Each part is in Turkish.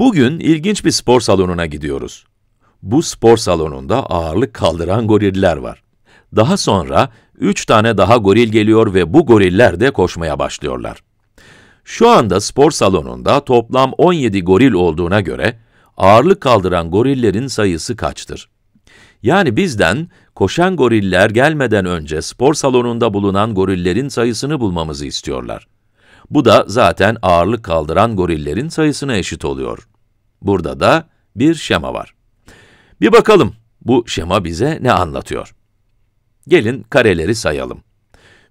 Bugün ilginç bir spor salonuna gidiyoruz. Bu spor salonunda ağırlık kaldıran goriller var. Daha sonra üç tane daha goril geliyor ve bu goriller de koşmaya başlıyorlar. Şu anda spor salonunda toplam 17 goril olduğuna göre ağırlık kaldıran gorillerin sayısı kaçtır? Yani bizden koşan goriller gelmeden önce spor salonunda bulunan gorillerin sayısını bulmamızı istiyorlar. Bu da zaten ağırlık kaldıran gorillerin sayısına eşit oluyor. Burada da bir şema var. Bir bakalım bu şema bize ne anlatıyor? Gelin kareleri sayalım.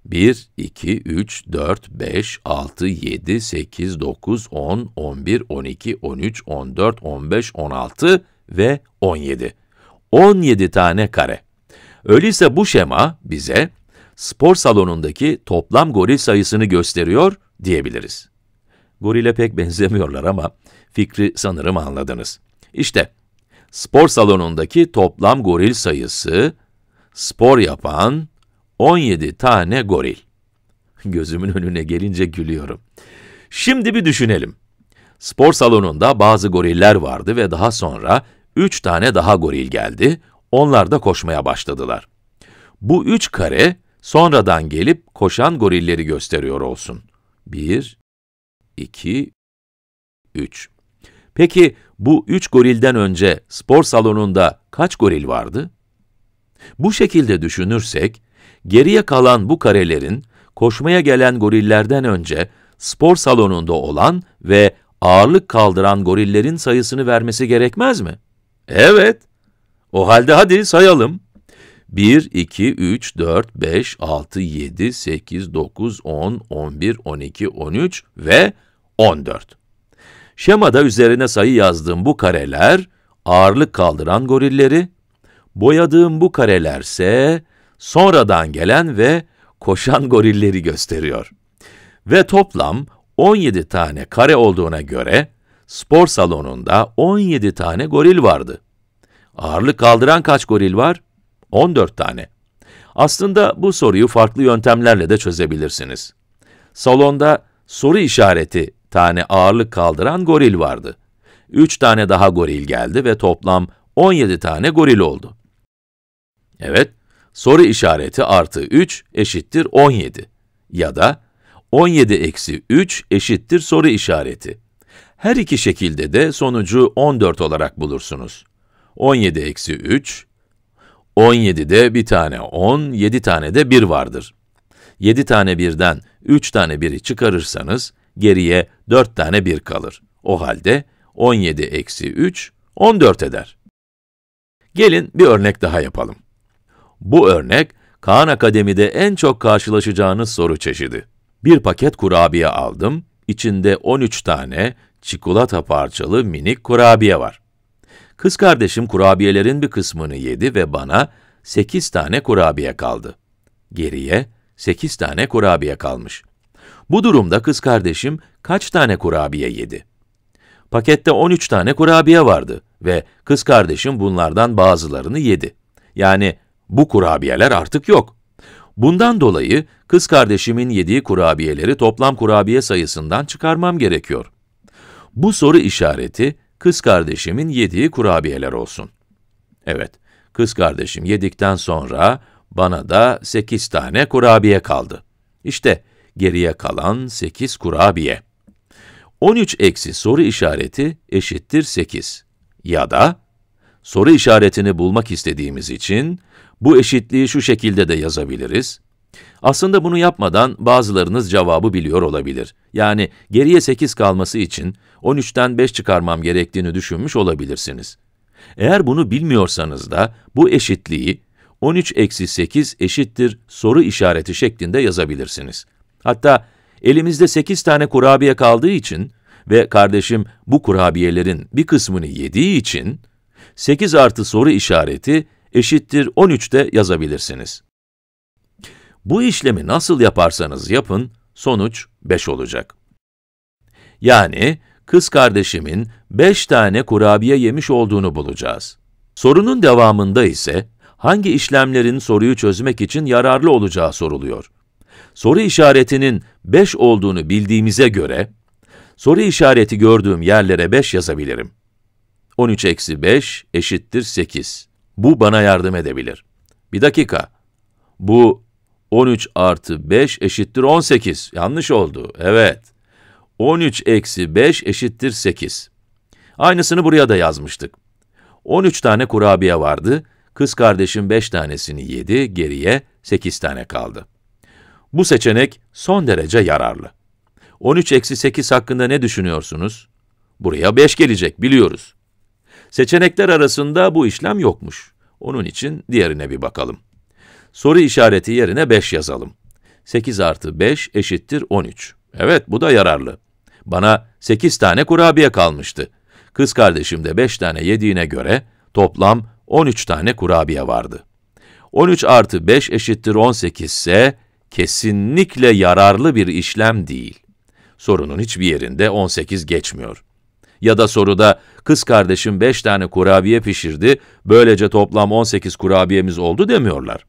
1, 2, 3, 4, 5, 6, 7, 8, 9, 10, 11, 12, 13, 14, 15, 16 ve 17. 17 tane kare. Öyleyse bu şema bize spor salonundaki toplam goril sayısını gösteriyor diyebiliriz. Gorile pek benzemiyorlar ama fikri sanırım anladınız. İşte spor salonundaki toplam goril sayısı spor yapan 17 tane goril. Gözümün önüne gelince gülüyorum. Şimdi bir düşünelim. Spor salonunda bazı goriller vardı ve daha sonra 3 tane daha goril geldi. Onlar da koşmaya başladılar. Bu üç kare sonradan gelip koşan gorilleri gösteriyor olsun. Bir, iki, üç. Peki bu üç gorilden önce spor salonunda kaç goril vardı? Bu şekilde düşünürsek, geriye kalan bu karelerin koşmaya gelen gorillerden önce spor salonunda olan ve ağırlık kaldıran gorillerin sayısını vermesi gerekmez mi? Evet. O halde hadi sayalım. 1, 2, 3, 4, 5, 6, 7, 8, 9, 10, 11, 12, 13 ve 14. Şemada üzerine sayı yazdığım bu kareler ağırlık kaldıran gorilleri, boyadığım bu karelerse sonradan gelen ve koşan gorilleri gösteriyor. Ve toplam 17 tane kare olduğuna göre spor salonunda 17 tane goril vardı. Ağırlık kaldıran kaç goril var? 14 tane. Aslında bu soruyu farklı yöntemlerle de çözebilirsiniz. Salonda soru işareti tane ağırlık kaldıran goril vardı. 3 tane daha goril geldi ve toplam 17 tane goril oldu. Evet, soru işareti artı 3 eşittir 17 ya da 17 eksi 3 eşittir soru işareti. Her iki şekilde de sonucu 14 olarak bulursunuz. 17 eksi 3 17'de bir tane 10, 7 tane de 1 vardır. 7 tane 1'den 3 tane 1'i çıkarırsanız, geriye 4 tane 1 kalır. O halde 17 eksi 3, 14 eder. Gelin bir örnek daha yapalım. Bu örnek, Kaan Akademi'de en çok karşılaşacağınız soru çeşidi. Bir paket kurabiye aldım, içinde 13 tane çikolata parçalı minik kurabiye var. Kız kardeşim kurabiyelerin bir kısmını yedi ve bana sekiz tane kurabiye kaldı. Geriye sekiz tane kurabiye kalmış. Bu durumda kız kardeşim kaç tane kurabiye yedi? Pakette 13 tane kurabiye vardı ve kız kardeşim bunlardan bazılarını yedi. Yani bu kurabiyeler artık yok. Bundan dolayı kız kardeşimin yediği kurabiyeleri toplam kurabiye sayısından çıkarmam gerekiyor. Bu soru işareti kız kardeşimin yediği kurabiyeler olsun. Evet, kız kardeşim yedikten sonra bana da sekiz tane kurabiye kaldı. İşte geriye kalan sekiz kurabiye. 13 eksi soru işareti eşittir 8. Ya da soru işaretini bulmak istediğimiz için bu eşitliği şu şekilde de yazabiliriz. Aslında bunu yapmadan bazılarınız cevabı biliyor olabilir. Yani geriye 8 kalması için 13'ten 5 çıkarmam gerektiğini düşünmüş olabilirsiniz. Eğer bunu bilmiyorsanız da bu eşitliği 13 eksi 8 eşittir soru işareti şeklinde yazabilirsiniz. Hatta elimizde 8 tane kurabiye kaldığı için ve kardeşim bu kurabiyelerin bir kısmını yediği için 8 artı soru işareti eşittir de yazabilirsiniz. Bu işlemi nasıl yaparsanız yapın, sonuç 5 olacak. Yani kız kardeşimin 5 tane kurabiye yemiş olduğunu bulacağız. Sorunun devamında ise hangi işlemlerin soruyu çözmek için yararlı olacağı soruluyor. Soru işaretinin 5 olduğunu bildiğimize göre, soru işareti gördüğüm yerlere 5 yazabilirim. 13 eksi 5 eşittir 8. Bu bana yardım edebilir. Bir dakika, bu 13 artı 5 eşittir 18. Yanlış oldu. Evet. 13 eksi 5 eşittir 8. Aynısını buraya da yazmıştık. 13 tane kurabiye vardı. Kız kardeşim 5 tanesini yedi, geriye 8 tane kaldı. Bu seçenek son derece yararlı. 13 eksi 8 hakkında ne düşünüyorsunuz? Buraya 5 gelecek, biliyoruz. Seçenekler arasında bu işlem yokmuş. Onun için diğerine bir bakalım. Soru işareti yerine 5 yazalım. 8 artı 5 eşittir 13. Evet, bu da yararlı. Bana 8 tane kurabiye kalmıştı. Kız kardeşim de 5 tane yediğine göre toplam 13 tane kurabiye vardı. 13 artı 5 eşittir 18 ise kesinlikle yararlı bir işlem değil. Sorunun hiçbir yerinde 18 geçmiyor. Ya da soruda kız kardeşim 5 tane kurabiye pişirdi, böylece toplam 18 kurabiyemiz oldu demiyorlar.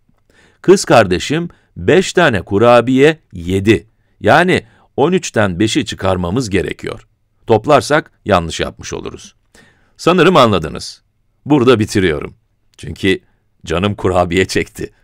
Kız kardeşim beş tane kurabiye yedi. Yani 13'ten 5'i çıkarmamız gerekiyor. Toplarsak yanlış yapmış oluruz. Sanırım anladınız. Burada bitiriyorum. Çünkü canım kurabiye çekti.